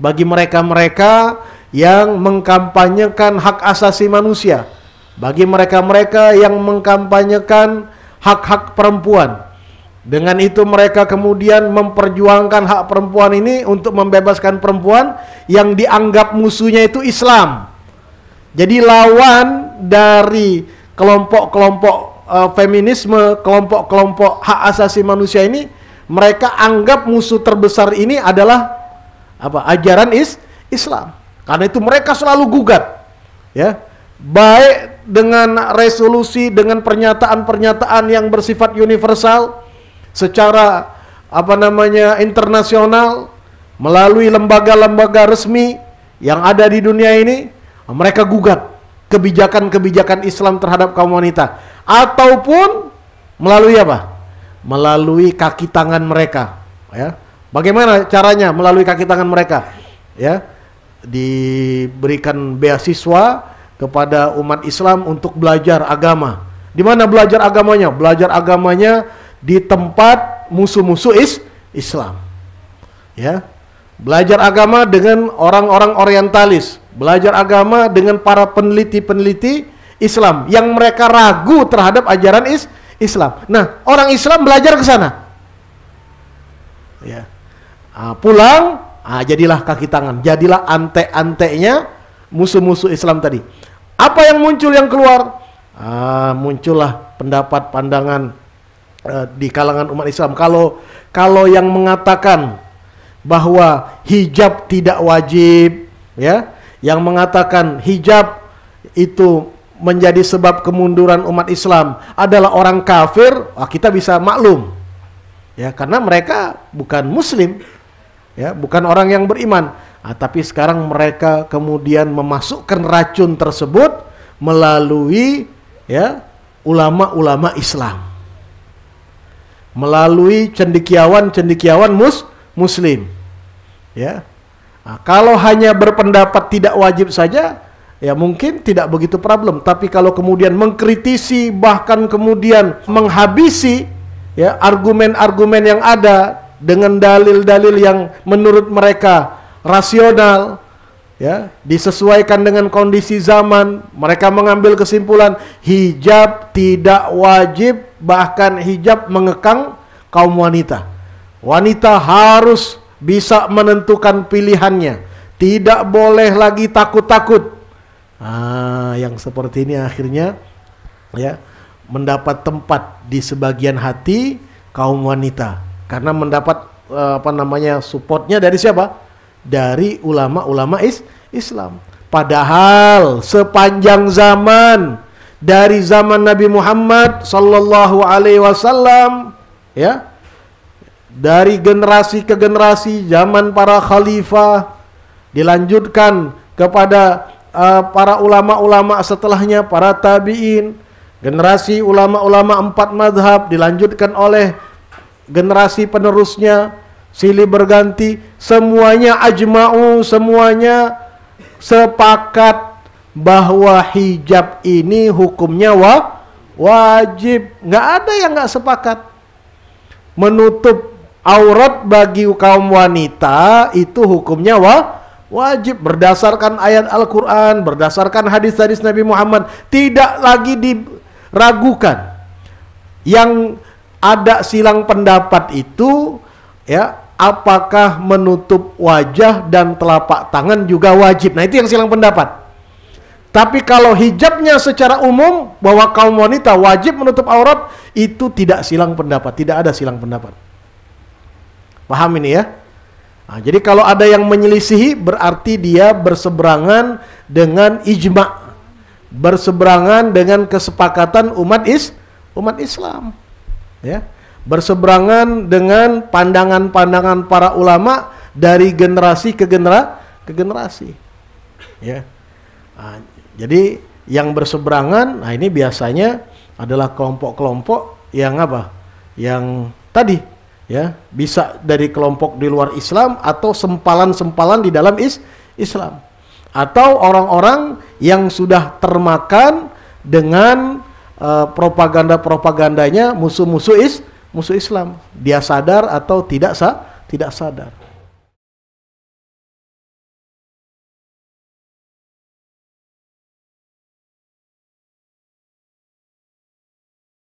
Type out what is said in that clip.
bagi mereka-mereka yang mengkampanyekan hak asasi manusia, bagi mereka-mereka yang mengkampanyekan hak-hak perempuan. Dengan itu mereka kemudian memperjuangkan hak perempuan ini untuk membebaskan perempuan yang dianggap musuhnya itu Islam. Jadi lawan dari kelompok-kelompok uh, feminisme, kelompok-kelompok hak asasi manusia ini mereka anggap musuh terbesar ini adalah apa ajaran is Islam. Karena itu mereka selalu gugat ya. Baik dengan resolusi dengan pernyataan-pernyataan yang bersifat universal secara apa namanya internasional melalui lembaga-lembaga resmi yang ada di dunia ini mereka gugat kebijakan-kebijakan Islam terhadap kaum wanita ataupun melalui apa? melalui kaki tangan mereka ya Bagaimana caranya melalui kaki tangan mereka? Ya, diberikan beasiswa kepada umat Islam untuk belajar agama. Di mana belajar agamanya? Belajar agamanya di tempat musuh-musuh is Islam. Ya. Belajar agama dengan orang-orang orientalis, belajar agama dengan para peneliti-peneliti Islam yang mereka ragu terhadap ajaran is Islam. Nah, orang Islam belajar ke sana. Ya. Ah, pulang, ah, jadilah kaki tangan, jadilah ante-antenya musuh-musuh Islam tadi. Apa yang muncul yang keluar? Ah, muncullah pendapat pandangan eh, di kalangan umat Islam. Kalau kalau yang mengatakan bahwa hijab tidak wajib, ya, yang mengatakan hijab itu menjadi sebab kemunduran umat Islam adalah orang kafir, wah kita bisa maklum. Ya, karena mereka bukan muslim ya bukan orang yang beriman nah, tapi sekarang mereka kemudian memasukkan racun tersebut melalui ya ulama-ulama Islam melalui cendekiawan-cendekiawan mus muslim ya nah, kalau hanya berpendapat tidak wajib saja ya mungkin tidak begitu problem tapi kalau kemudian mengkritisi bahkan kemudian menghabisi ya argumen-argumen yang ada dengan dalil-dalil yang menurut mereka rasional ya disesuaikan dengan kondisi zaman mereka mengambil kesimpulan hijab tidak wajib bahkan hijab mengekang kaum wanita wanita harus bisa menentukan pilihannya tidak boleh lagi takut-takut ah yang seperti ini akhirnya ya mendapat tempat di sebagian hati kaum wanita karena mendapat eh, apa namanya supportnya dari siapa? Dari ulama-ulama is Islam. Padahal sepanjang zaman dari zaman Nabi Muhammad sallallahu alaihi wasallam ya dari generasi ke generasi zaman para khalifah dilanjutkan kepada uh, para ulama-ulama setelahnya para tabi'in generasi ulama-ulama empat madhab dilanjutkan oleh generasi penerusnya, silih berganti, semuanya ajma'u, semuanya sepakat bahwa hijab ini hukumnya wa wajib. Nggak ada yang nggak sepakat. Menutup aurat bagi kaum wanita itu hukumnya wa wajib berdasarkan ayat Al-Quran, berdasarkan hadis-hadis Nabi Muhammad. Tidak lagi diragukan. Yang ada silang pendapat itu ya apakah menutup wajah dan telapak tangan juga wajib. Nah, itu yang silang pendapat. Tapi kalau hijabnya secara umum bahwa kaum wanita wajib menutup aurat itu tidak silang pendapat, tidak ada silang pendapat. Paham ini ya? Nah, jadi kalau ada yang menyelisihi berarti dia berseberangan dengan ijma, berseberangan dengan kesepakatan umat is umat Islam ya berseberangan dengan pandangan-pandangan para ulama dari generasi ke genera ke generasi ya nah, jadi yang berseberangan nah ini biasanya adalah kelompok-kelompok yang apa yang tadi ya bisa dari kelompok di luar Islam atau sempalan-sempalan di dalam is Islam atau orang-orang yang sudah termakan dengan Eh, propaganda-propagandanya musuh-musuh is musuh Islam. Dia sadar atau tidak sa tidak sadar.